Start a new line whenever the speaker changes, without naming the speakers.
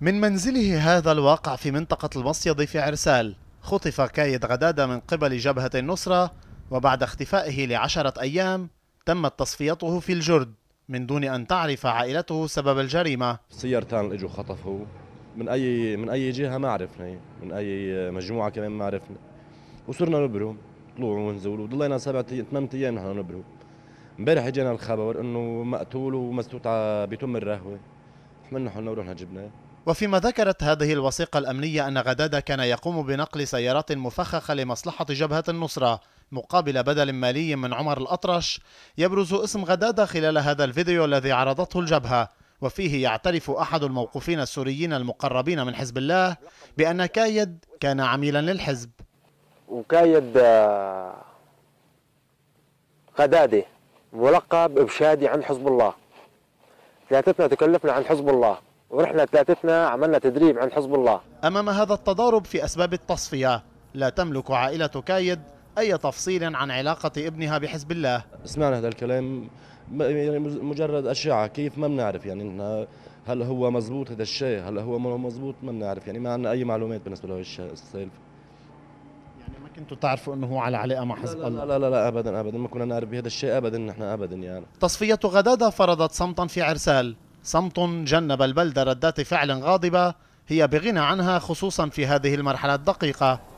من منزله هذا الواقع في منطقة المصيد في عرسال خطف كايد غدادة من قبل جبهة النصرة وبعد اختفائه لعشرة أيام تمت تصفيته في الجرد من دون أن تعرف عائلته سبب الجريمة سيارتان اجوا
خطفوا من أي من أي جهة ما عرفنا من أي مجموعة كمان ما عرفنا وصرنا نبرم طلوع ونزول وضلينا سبعة ثمان أيام نحن نبرم
امبارح اجانا الخبر انه مقتول ومسدود بتم الرهوه حملنا حنا ورحنا جبناه وفيما ذكرت هذه الوثيقة الأمنية أن غدادة كان يقوم بنقل سيارات مفخخة لمصلحة جبهة النصرة مقابل بدل مالي من عمر الأطرش يبرز اسم غدادة خلال هذا الفيديو الذي عرضته الجبهة وفيه يعترف أحد الموقوفين السوريين المقربين من حزب الله بأن كايد كان عميلا للحزب
وكايد آه، غدادة ملقب بشادي عن حزب الله فاتتنا تكلفنا عن حزب الله ورحنا ثلاثتنا عملنا تدريب عند حزب الله
أمام هذا التضارب في أسباب التصفية لا تملك عائلة كايد أي تفصيل عن علاقة ابنها بحزب الله سمعنا هذا الكلام يعني مجرد
أشعة كيف ما بنعرف يعني هل هو مزبوط هذا الشيء هل هو مزبوط ما بنعرف يعني ما عندنا أي معلومات بالنسبة له السالفة يعني
ما كنتوا تعرفوا انه هو على علاقه مع حزب الله لا لا, لا لا ابدا ابدا ما كنا نعرف بهذا الشيء ابدا نحن ابدا يعني تصفيه غداده فرضت صمتا في عرسال صمت جنب البلدة ردات فعل غاضبة هي بغنى عنها خصوصا في هذه المرحلة الدقيقة